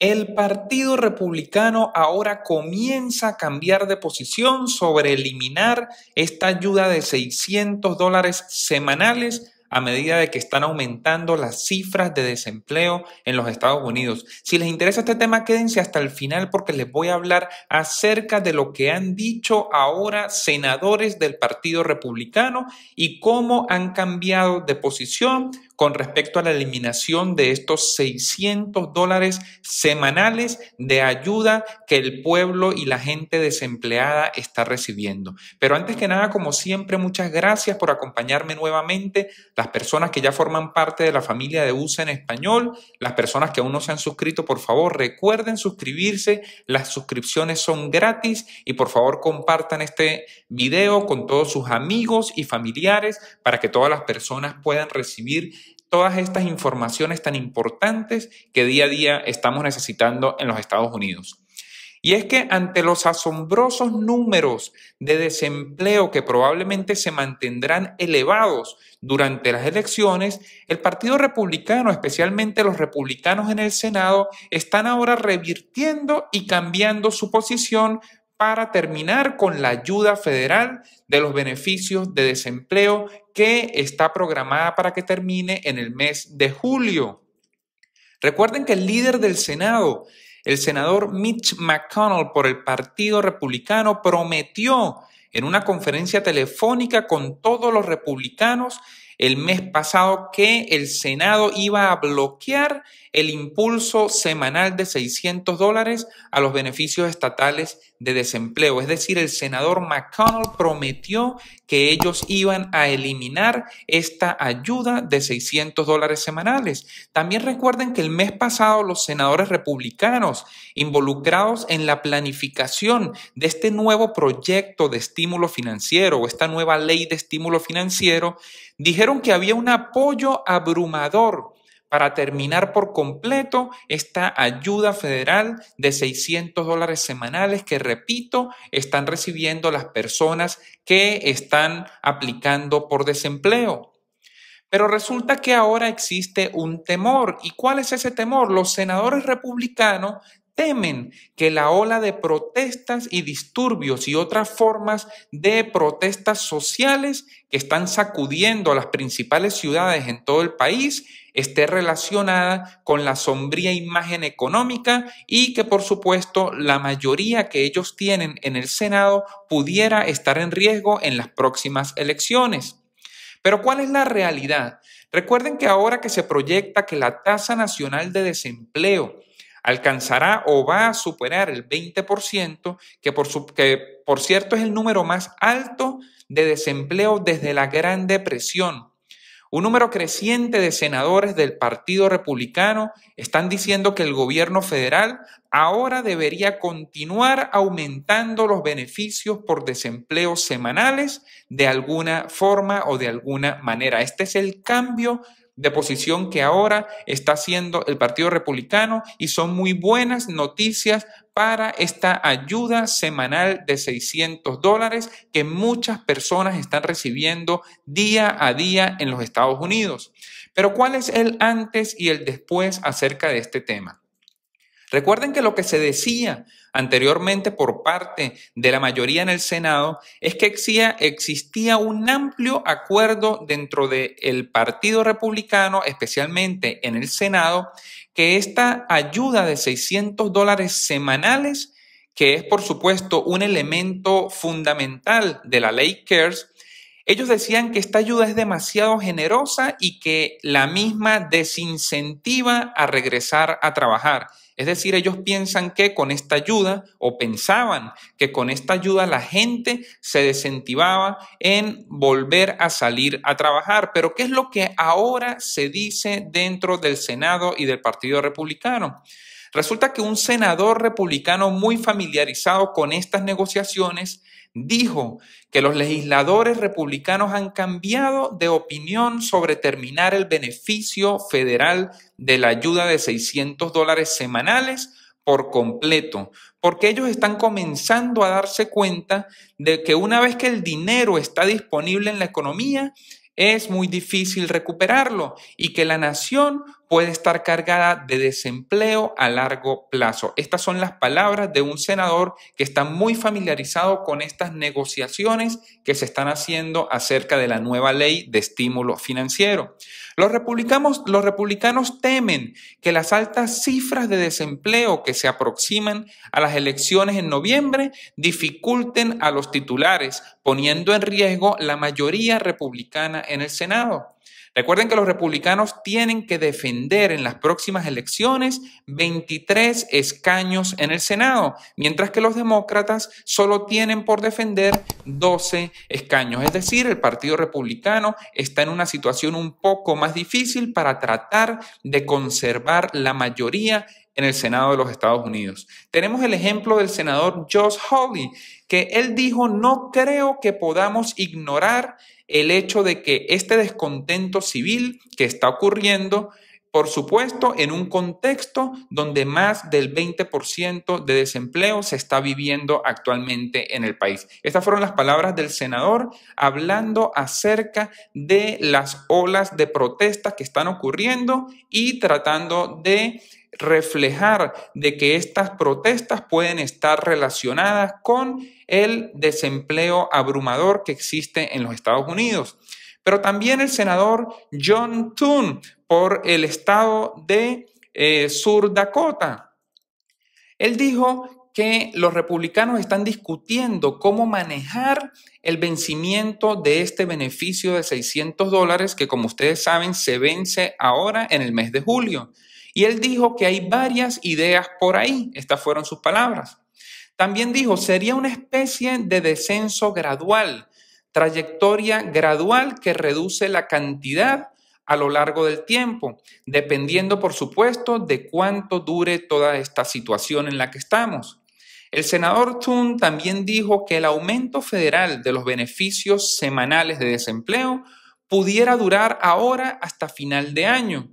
El Partido Republicano ahora comienza a cambiar de posición sobre eliminar esta ayuda de 600 dólares semanales a medida de que están aumentando las cifras de desempleo en los Estados Unidos. Si les interesa este tema, quédense hasta el final porque les voy a hablar acerca de lo que han dicho ahora senadores del Partido Republicano y cómo han cambiado de posición con respecto a la eliminación de estos 600 dólares semanales de ayuda que el pueblo y la gente desempleada está recibiendo. Pero antes que nada, como siempre, muchas gracias por acompañarme nuevamente, las personas que ya forman parte de la familia de USA en español, las personas que aún no se han suscrito, por favor, recuerden suscribirse, las suscripciones son gratis y por favor compartan este video con todos sus amigos y familiares para que todas las personas puedan recibir todas estas informaciones tan importantes que día a día estamos necesitando en los Estados Unidos. Y es que ante los asombrosos números de desempleo que probablemente se mantendrán elevados durante las elecciones, el Partido Republicano, especialmente los republicanos en el Senado, están ahora revirtiendo y cambiando su posición para terminar con la ayuda federal de los beneficios de desempleo que está programada para que termine en el mes de julio. Recuerden que el líder del Senado, el senador Mitch McConnell por el Partido Republicano, prometió en una conferencia telefónica con todos los republicanos el mes pasado que el Senado iba a bloquear el impulso semanal de 600 dólares a los beneficios estatales de desempleo. Es decir, el senador McConnell prometió que ellos iban a eliminar esta ayuda de 600 dólares semanales. También recuerden que el mes pasado los senadores republicanos involucrados en la planificación de este nuevo proyecto de estímulo financiero o esta nueva ley de estímulo financiero dijeron que había un apoyo abrumador para terminar por completo esta ayuda federal de 600 dólares semanales que, repito, están recibiendo las personas que están aplicando por desempleo. Pero resulta que ahora existe un temor. ¿Y cuál es ese temor? Los senadores republicanos temen que la ola de protestas y disturbios y otras formas de protestas sociales que están sacudiendo a las principales ciudades en todo el país esté relacionada con la sombría imagen económica y que por supuesto la mayoría que ellos tienen en el Senado pudiera estar en riesgo en las próximas elecciones. Pero ¿cuál es la realidad? Recuerden que ahora que se proyecta que la tasa nacional de desempleo alcanzará o va a superar el 20%, que por, que por cierto es el número más alto de desempleo desde la Gran Depresión. Un número creciente de senadores del Partido Republicano están diciendo que el gobierno federal ahora debería continuar aumentando los beneficios por desempleo semanales de alguna forma o de alguna manera. Este es el cambio de posición que ahora está haciendo el Partido Republicano y son muy buenas noticias para esta ayuda semanal de 600 dólares que muchas personas están recibiendo día a día en los Estados Unidos. Pero ¿cuál es el antes y el después acerca de este tema? Recuerden que lo que se decía anteriormente por parte de la mayoría en el Senado es que existía un amplio acuerdo dentro del Partido Republicano, especialmente en el Senado, que esta ayuda de 600 dólares semanales, que es por supuesto un elemento fundamental de la ley CARES, ellos decían que esta ayuda es demasiado generosa y que la misma desincentiva a regresar a trabajar es decir, ellos piensan que con esta ayuda, o pensaban que con esta ayuda la gente se desincentivaba en volver a salir a trabajar. Pero ¿qué es lo que ahora se dice dentro del Senado y del Partido Republicano? Resulta que un senador republicano muy familiarizado con estas negociaciones dijo que los legisladores republicanos han cambiado de opinión sobre terminar el beneficio federal de la ayuda de 600 dólares semanales por completo, porque ellos están comenzando a darse cuenta de que una vez que el dinero está disponible en la economía, es muy difícil recuperarlo y que la nación puede estar cargada de desempleo a largo plazo. Estas son las palabras de un senador que está muy familiarizado con estas negociaciones que se están haciendo acerca de la nueva ley de estímulo financiero. Los republicanos, temen que las altas cifras de desempleo que se aproximan a las elecciones en noviembre dificulten a los titulares, poniendo en riesgo la mayoría republicana en el Senado. Recuerden que los republicanos tienen que defender en las próximas elecciones 23 escaños en el Senado, mientras que los demócratas solo tienen por defender 12 escaños. Es decir, el Partido Republicano está en una situación un poco más difícil para tratar de conservar la mayoría en el Senado de los Estados Unidos. Tenemos el ejemplo del senador Josh Hawley, que él dijo, no creo que podamos ignorar el hecho de que este descontento civil que está ocurriendo por supuesto, en un contexto donde más del 20% de desempleo se está viviendo actualmente en el país. Estas fueron las palabras del senador hablando acerca de las olas de protestas que están ocurriendo y tratando de reflejar de que estas protestas pueden estar relacionadas con el desempleo abrumador que existe en los Estados Unidos pero también el senador John Thune por el estado de eh, Sur Dakota. Él dijo que los republicanos están discutiendo cómo manejar el vencimiento de este beneficio de 600 dólares que, como ustedes saben, se vence ahora en el mes de julio. Y él dijo que hay varias ideas por ahí. Estas fueron sus palabras. También dijo, sería una especie de descenso gradual trayectoria gradual que reduce la cantidad a lo largo del tiempo, dependiendo, por supuesto, de cuánto dure toda esta situación en la que estamos. El senador Thun también dijo que el aumento federal de los beneficios semanales de desempleo pudiera durar ahora hasta final de año,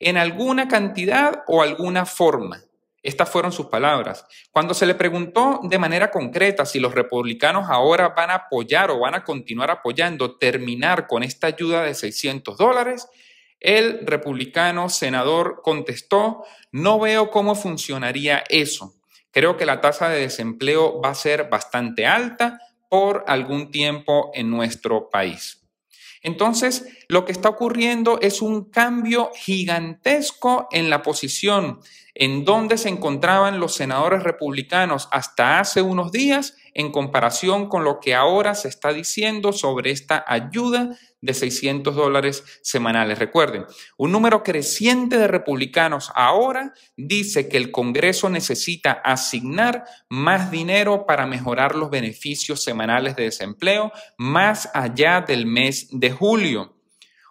en alguna cantidad o alguna forma, estas fueron sus palabras. Cuando se le preguntó de manera concreta si los republicanos ahora van a apoyar o van a continuar apoyando terminar con esta ayuda de 600 dólares, el republicano senador contestó, no veo cómo funcionaría eso. Creo que la tasa de desempleo va a ser bastante alta por algún tiempo en nuestro país. Entonces, lo que está ocurriendo es un cambio gigantesco en la posición en donde se encontraban los senadores republicanos hasta hace unos días en comparación con lo que ahora se está diciendo sobre esta ayuda de 600 dólares semanales. Recuerden, un número creciente de republicanos ahora dice que el Congreso necesita asignar más dinero para mejorar los beneficios semanales de desempleo más allá del mes de julio.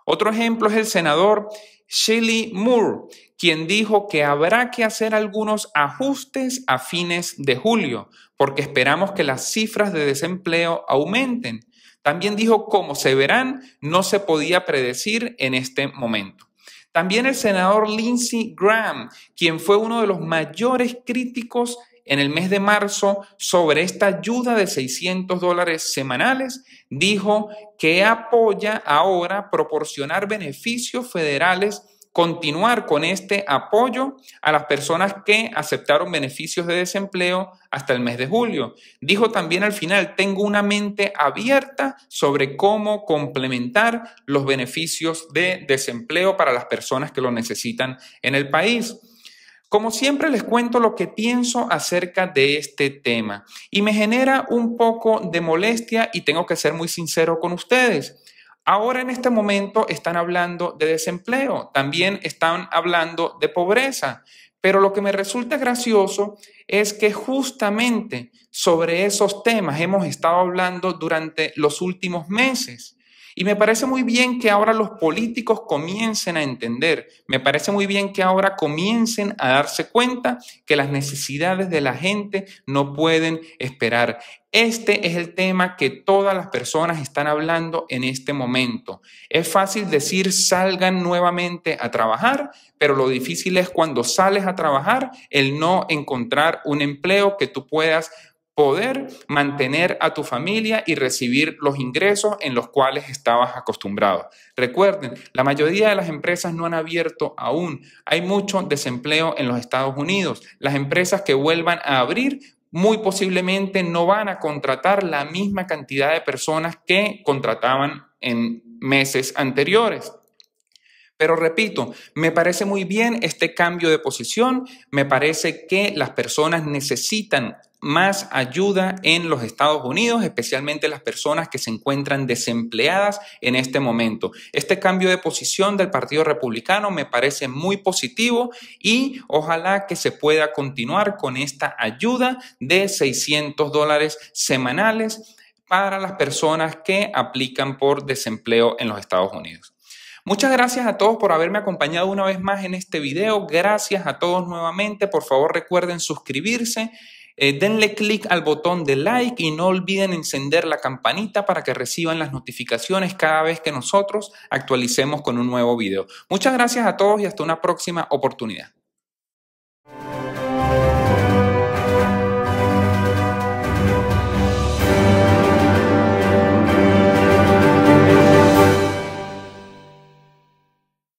Otro ejemplo es el senador Shelley Moore, quien dijo que habrá que hacer algunos ajustes a fines de julio, porque esperamos que las cifras de desempleo aumenten. También dijo, como se verán, no se podía predecir en este momento. También el senador Lindsey Graham, quien fue uno de los mayores críticos en el mes de marzo sobre esta ayuda de 600 dólares semanales, dijo que apoya ahora proporcionar beneficios federales continuar con este apoyo a las personas que aceptaron beneficios de desempleo hasta el mes de julio. Dijo también al final, tengo una mente abierta sobre cómo complementar los beneficios de desempleo para las personas que lo necesitan en el país. Como siempre les cuento lo que pienso acerca de este tema y me genera un poco de molestia y tengo que ser muy sincero con ustedes. Ahora en este momento están hablando de desempleo, también están hablando de pobreza, pero lo que me resulta gracioso es que justamente sobre esos temas hemos estado hablando durante los últimos meses. Y me parece muy bien que ahora los políticos comiencen a entender, me parece muy bien que ahora comiencen a darse cuenta que las necesidades de la gente no pueden esperar. Este es el tema que todas las personas están hablando en este momento. Es fácil decir salgan nuevamente a trabajar, pero lo difícil es cuando sales a trabajar el no encontrar un empleo que tú puedas poder mantener a tu familia y recibir los ingresos en los cuales estabas acostumbrado. Recuerden, la mayoría de las empresas no han abierto aún. Hay mucho desempleo en los Estados Unidos. Las empresas que vuelvan a abrir muy posiblemente no van a contratar la misma cantidad de personas que contrataban en meses anteriores. Pero repito, me parece muy bien este cambio de posición, me parece que las personas necesitan más ayuda en los Estados Unidos, especialmente las personas que se encuentran desempleadas en este momento. Este cambio de posición del Partido Republicano me parece muy positivo y ojalá que se pueda continuar con esta ayuda de 600 dólares semanales para las personas que aplican por desempleo en los Estados Unidos. Muchas gracias a todos por haberme acompañado una vez más en este video. Gracias a todos nuevamente. Por favor recuerden suscribirse eh, denle clic al botón de like y no olviden encender la campanita para que reciban las notificaciones cada vez que nosotros actualicemos con un nuevo video. Muchas gracias a todos y hasta una próxima oportunidad.